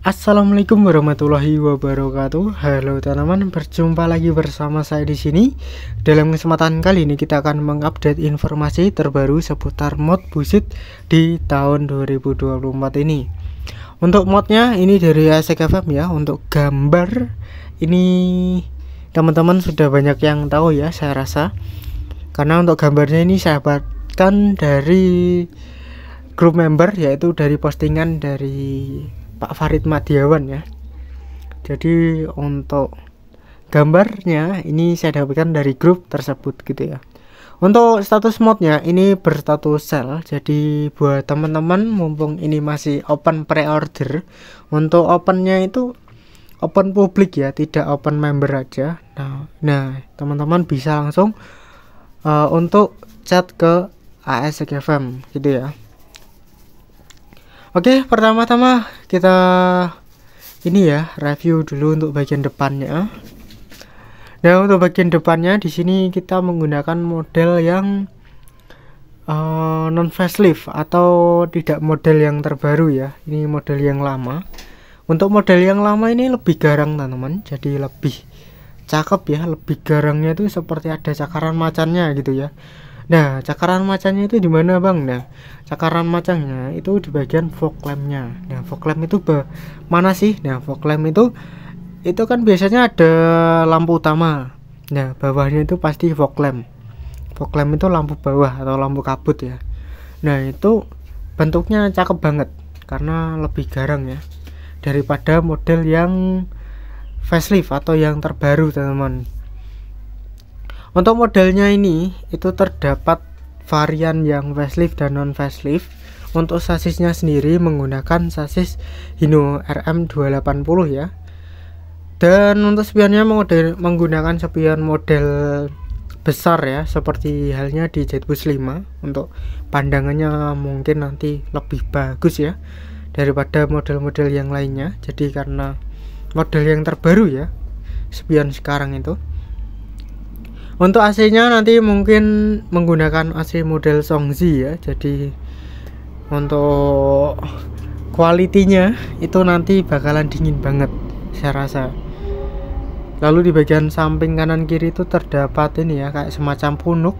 Assalamualaikum warahmatullahi wabarakatuh. Halo teman-teman, berjumpa lagi bersama saya di sini. Dalam kesempatan kali ini kita akan mengupdate informasi terbaru seputar mod busit di tahun 2024 ini. Untuk modnya ini dari Asek ya. Untuk gambar ini teman-teman sudah banyak yang tahu ya, saya rasa. Karena untuk gambarnya ini saya dapatkan dari grup member yaitu dari postingan dari Pak Farid Madiawan ya jadi untuk gambarnya ini saya dapatkan dari grup tersebut gitu ya untuk status modnya ini berstatus sell jadi buat teman-teman mumpung ini masih open pre-order untuk opennya itu open publik ya tidak open member aja nah nah teman-teman bisa langsung uh, untuk chat ke ASKFM gitu ya Oke, pertama-tama kita ini ya review dulu untuk bagian depannya. Nah, untuk bagian depannya di sini kita menggunakan model yang uh, eh, non facelift atau tidak model yang terbaru ya. Ini model yang lama. Untuk model yang lama ini lebih garang teman-teman, jadi lebih cakep ya, lebih garangnya itu seperti ada cakaran macannya gitu ya. Nah, cakaran macannya itu di mana, Bang? Nah, cakaran macannya itu di bagian fog lampnya. Nah, fog lamp itu mana sih? Nah, fog lamp itu itu kan biasanya ada lampu utama. Nah, bawahnya itu pasti fog lamp Fog Lamp itu lampu bawah atau lampu kabut ya. Nah, itu bentuknya cakep banget karena lebih garang ya daripada model yang facelift atau yang terbaru, teman-teman. Untuk modelnya ini itu terdapat varian yang facelift dan non facelift. Untuk sasisnya sendiri menggunakan sasis Hino RM280 ya. Dan untuk spionnya menggunakan spion model besar ya seperti halnya di Jetbus 5 untuk pandangannya mungkin nanti lebih bagus ya daripada model-model yang lainnya jadi karena model yang terbaru ya spion sekarang itu untuk AC-nya nanti mungkin menggunakan AC model Songzi ya jadi untuk kualitinya itu nanti bakalan dingin banget saya rasa lalu di bagian samping kanan kiri itu terdapat ini ya kayak semacam punuk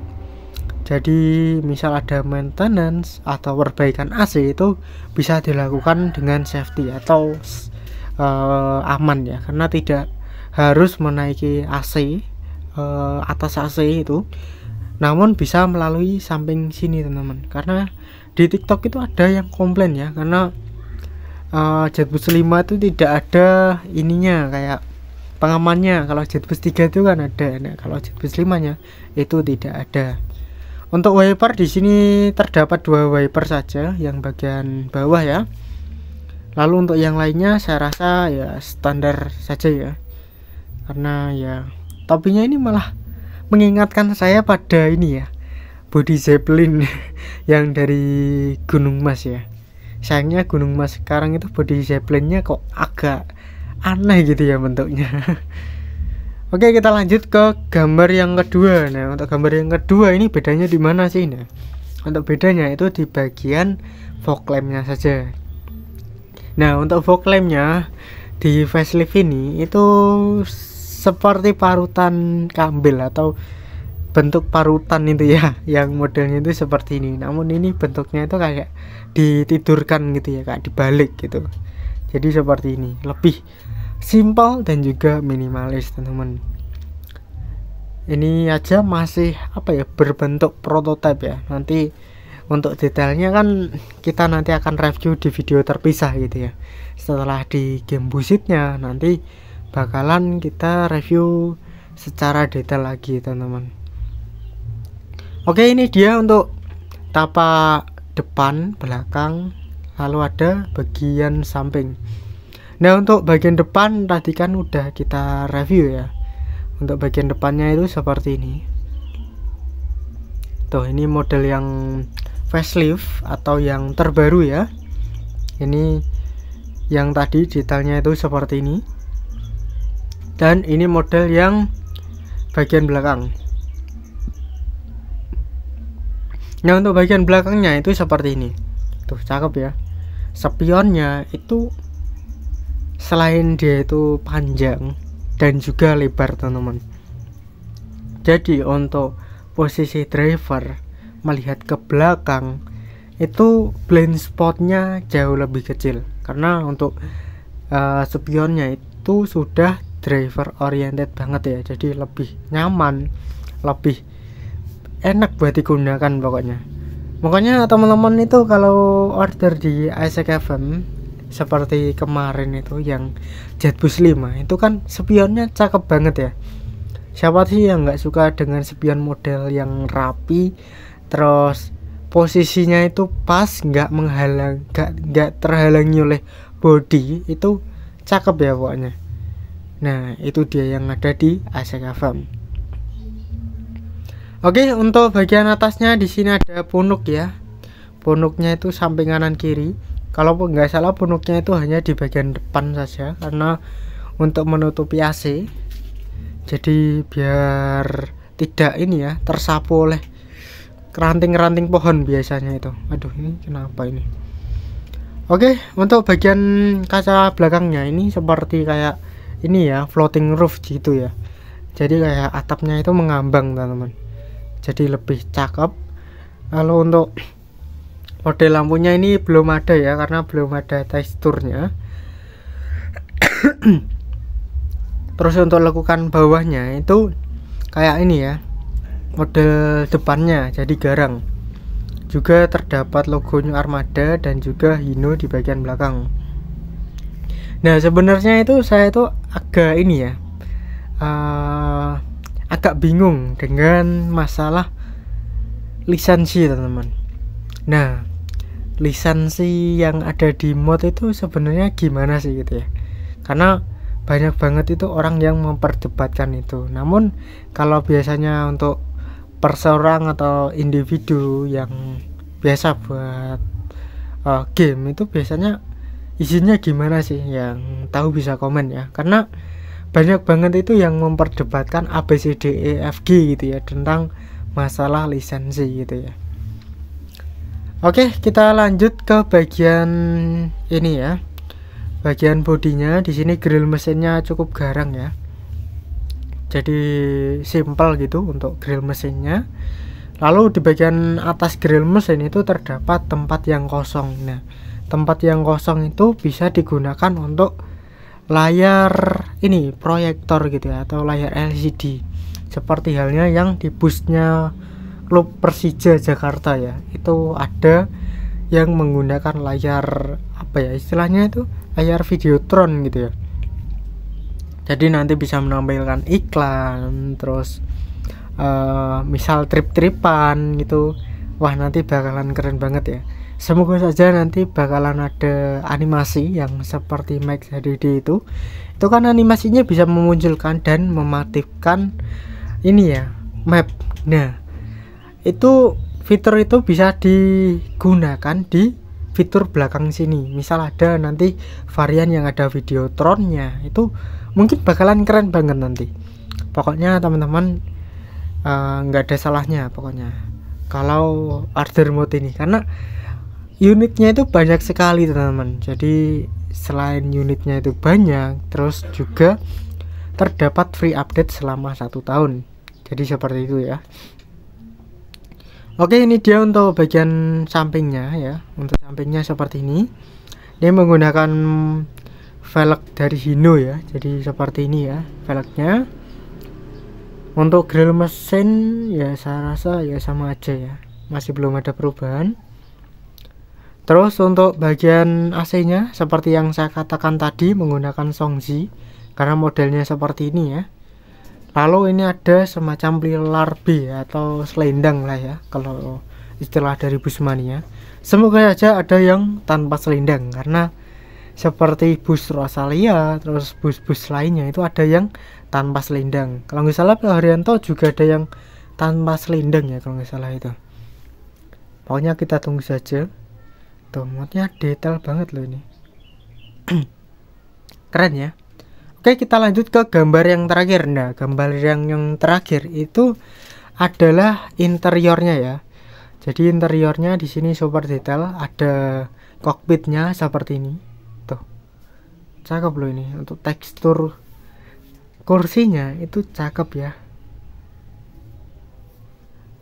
jadi misal ada maintenance atau perbaikan AC itu bisa dilakukan dengan safety atau uh, aman ya karena tidak harus menaiki AC uh, atas AC itu namun bisa melalui samping sini teman-teman karena di TikTok itu ada yang komplain ya karena uh, eh, Jetbus 5 itu tidak ada ininya kayak pengamannya kalau Jetbus 3 itu kan ada nah, kalau Jetbus 5 nya itu tidak ada untuk wiper di sini terdapat dua wiper saja yang bagian bawah ya lalu untuk yang lainnya saya rasa ya standar saja ya karena ya topinya ini malah mengingatkan saya pada ini ya Body Zeppelin yang dari Gunung Mas ya sayangnya Gunung Mas sekarang itu body Zeppelinnya kok agak aneh gitu ya bentuknya Oke kita lanjut ke gambar yang kedua Nah untuk gambar yang kedua ini bedanya di mana sih nah, Untuk bedanya itu di bagian fog lampnya saja Nah untuk fog lampnya di facelift ini itu seperti parutan kambil atau bentuk parutan itu ya yang modelnya itu seperti ini namun ini bentuknya itu kayak ditidurkan gitu ya kayak dibalik gitu jadi seperti ini lebih simpel dan juga minimalis teman-teman ini aja masih apa ya berbentuk prototipe ya nanti untuk detailnya kan kita nanti akan review di video terpisah gitu ya setelah di game busitnya nanti bakalan kita review secara detail lagi teman-teman oke ini dia untuk tapak depan belakang lalu ada bagian samping nah untuk bagian depan tadi kan udah kita review ya untuk bagian depannya itu seperti ini tuh ini model yang facelift atau yang terbaru ya ini yang tadi detailnya itu seperti ini dan ini model yang bagian belakang nah untuk bagian belakangnya itu seperti ini tuh cakep ya spionnya itu selain dia itu panjang dan juga lebar teman-teman jadi untuk posisi driver melihat ke belakang itu blind spotnya jauh lebih kecil karena untuk uh, spionnya itu sudah driver oriented banget ya jadi lebih nyaman lebih enak buat digunakan pokoknya pokoknya teman-teman itu kalau order di Isaac FM seperti kemarin itu yang Jetbus 5 itu kan spionnya cakep banget ya siapa sih yang nggak suka dengan spion model yang rapi terus posisinya itu pas nggak menghalang nggak terhalangi oleh body itu cakep ya pokoknya Nah, itu dia yang ada di Asaka Farm. Oke, untuk bagian atasnya di sini ada punuk ya. Punuknya itu samping kanan kiri. Kalau nggak salah punuknya itu hanya di bagian depan saja karena untuk menutupi AC. Jadi biar tidak ini ya tersapu oleh keranting-keranting pohon biasanya itu. Aduh, ini kenapa ini? Oke, untuk bagian kaca belakangnya ini seperti kayak ini ya floating roof gitu ya jadi kayak atapnya itu mengambang teman-teman jadi lebih cakep lalu untuk model lampunya ini belum ada ya karena belum ada teksturnya terus untuk lakukan bawahnya itu kayak ini ya model depannya jadi garang juga terdapat logo New Armada dan juga Hino di bagian belakang nah sebenarnya itu saya itu agak ini ya uh, agak bingung dengan masalah lisensi teman-teman nah lisensi yang ada di mod itu sebenarnya gimana sih gitu ya karena banyak banget itu orang yang memperdebatkan itu namun kalau biasanya untuk perseorang atau individu yang biasa buat uh, game itu biasanya isinya gimana sih yang tahu bisa komen ya karena banyak banget itu yang memperdebatkan ABCDEFG gitu ya tentang masalah lisensi gitu ya Oke kita lanjut ke bagian ini ya bagian bodinya di sini grill mesinnya cukup garang ya jadi simple gitu untuk grill mesinnya lalu di bagian atas grill mesin itu terdapat tempat yang kosong nah tempat yang kosong itu bisa digunakan untuk layar ini proyektor gitu ya atau layar LCD seperti halnya yang di busnya klub Persija Jakarta ya itu ada yang menggunakan layar apa ya istilahnya itu layar videotron gitu ya jadi nanti bisa menampilkan iklan terus uh, misal trip-tripan gitu wah nanti bakalan keren banget ya semoga saja nanti bakalan ada animasi yang seperti Max HDD itu itu kan animasinya bisa memunculkan dan mematikan ini ya map nah itu fitur itu bisa digunakan di fitur belakang sini misal ada nanti varian yang ada video tronnya itu mungkin bakalan keren banget nanti pokoknya teman-teman eh, nggak -teman, uh, ada salahnya pokoknya kalau order mode ini karena unitnya itu banyak sekali teman-teman jadi selain unitnya itu banyak terus juga terdapat free update selama satu tahun jadi seperti itu ya Oke ini dia untuk bagian sampingnya ya untuk sampingnya seperti ini dia menggunakan velg dari Hino ya jadi seperti ini ya velgnya untuk grill mesin ya saya rasa ya sama aja ya masih belum ada perubahan Terus untuk bagian AC-nya seperti yang saya katakan tadi menggunakan Songzi karena modelnya seperti ini ya. Lalu ini ada semacam pilar B atau selendang lah ya kalau istilah dari Busmania. Semoga aja ada yang tanpa selendang karena seperti bus Rosalia terus bus-bus lainnya itu ada yang tanpa selendang kalau nggak salah Haryanto juga ada yang tanpa selendang ya kalau nggak salah itu pokoknya kita tunggu saja tuh modnya detail banget loh ini keren ya oke kita lanjut ke gambar yang terakhir nah gambar yang yang terakhir itu adalah interiornya ya jadi interiornya di sini super detail ada kokpitnya seperti ini tuh cakep loh ini untuk tekstur kursinya itu cakep ya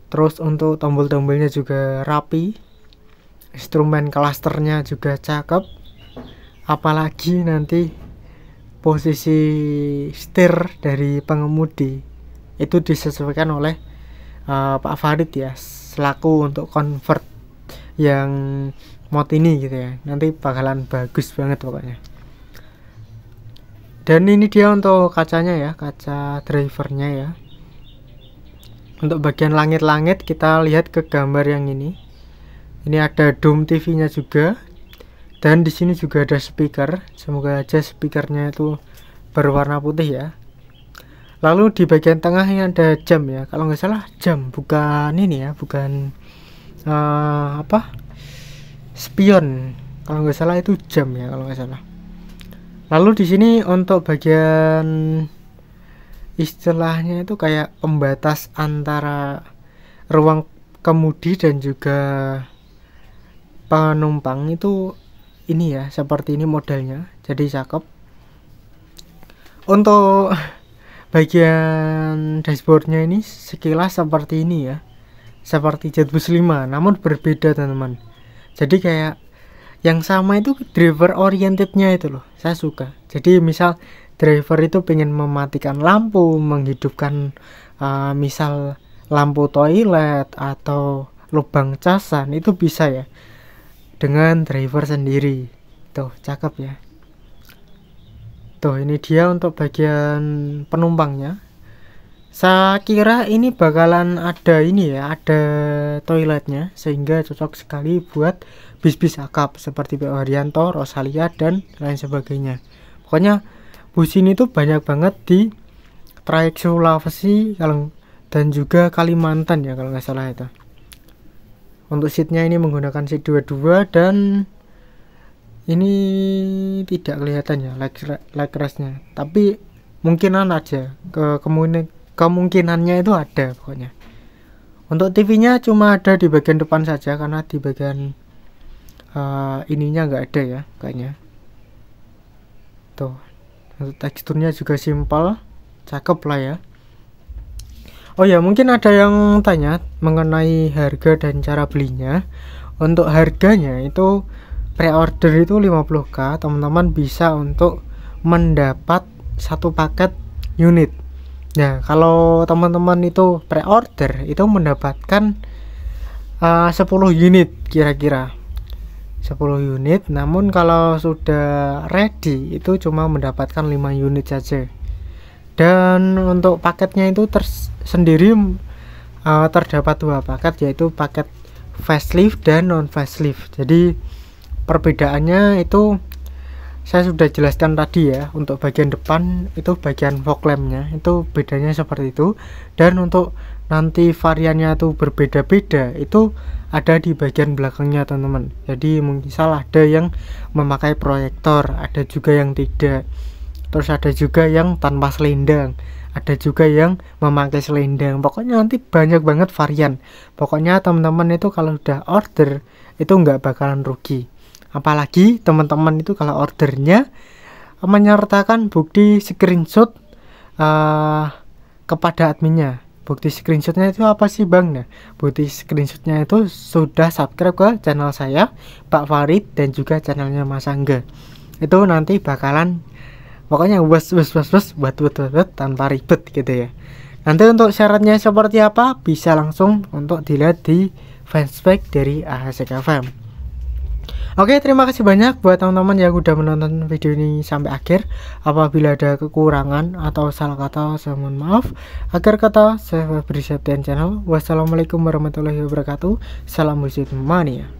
terus untuk tombol-tombolnya juga rapi instrumen klasternya juga cakep apalagi nanti posisi setir dari pengemudi itu disesuaikan oleh uh, Pak Farid ya selaku untuk convert yang mod ini gitu ya nanti bakalan bagus banget pokoknya dan ini dia untuk kacanya ya kaca drivernya ya untuk bagian langit-langit kita lihat ke gambar yang ini ini ada dome TV-nya juga dan di sini juga ada speaker semoga aja speakernya itu berwarna putih ya lalu di bagian tengah ini ada jam ya kalau nggak salah jam bukan ini ya bukan uh, apa spion kalau nggak salah itu jam ya kalau nggak salah lalu di sini untuk bagian istilahnya itu kayak pembatas antara ruang kemudi dan juga penumpang itu ini ya seperti ini modelnya jadi cakep untuk bagian dashboardnya ini sekilas seperti ini ya seperti Jetbus 5 namun berbeda teman-teman jadi kayak yang sama itu driver orientednya itu loh saya suka jadi misal driver itu pengen mematikan lampu menghidupkan uh, misal lampu toilet atau lubang casan itu bisa ya dengan driver sendiri tuh cakep ya tuh ini dia untuk bagian penumpangnya saya kira ini bakalan ada ini ya ada toiletnya sehingga cocok sekali buat bis-bis akap seperti Pak Haryanto, Rosalia dan lain sebagainya pokoknya bus ini tuh banyak banget di trayek Sulawesi kalau dan juga Kalimantan ya kalau nggak salah itu untuk seatnya ini menggunakan seat 22 dan ini tidak kelihatan ya leg tapi mungkinan aja ke kemungkinan kemungkinannya itu ada pokoknya untuk TV-nya cuma ada di bagian depan saja karena di bagian uh, ininya nggak ada ya kayaknya tuh untuk teksturnya juga simpel cakep lah ya Oh ya, mungkin ada yang tanya mengenai harga dan cara belinya. Untuk harganya itu pre-order itu 50k, teman-teman bisa untuk mendapat satu paket unit. Nah, kalau teman-teman itu pre-order itu mendapatkan eh, uh, 10 unit kira-kira. 10 unit, namun kalau sudah ready itu cuma mendapatkan 5 unit saja dan untuk paketnya itu tersendiri uh, eh, terdapat dua paket yaitu paket facelift dan non facelift jadi perbedaannya itu saya sudah jelaskan tadi ya untuk bagian depan itu bagian fog lampnya itu bedanya seperti itu dan untuk nanti variannya itu berbeda-beda itu ada di bagian belakangnya teman-teman jadi mungkin salah ada yang memakai proyektor ada juga yang tidak terus ada juga yang tanpa selendang ada juga yang memakai selendang pokoknya nanti banyak banget varian pokoknya teman-teman itu kalau udah order itu nggak bakalan rugi apalagi teman-teman itu kalau ordernya menyertakan bukti screenshot uh, kepada adminnya bukti screenshotnya itu apa sih bang nah bukti screenshotnya itu sudah subscribe ke channel saya Pak Farid dan juga channelnya Mas Angga itu nanti bakalan pokoknya bus bus bus bus buat buat buat, tanpa ribet gitu ya nanti untuk syaratnya seperti apa bisa langsung untuk dilihat di fanspage dari AHCK FM Oke terima kasih banyak buat teman-teman yang udah menonton video ini sampai akhir Apabila ada kekurangan atau salah kata saya mohon maaf agar kata saya beri Channel Wassalamualaikum warahmatullahi wabarakatuh Salam wujud mania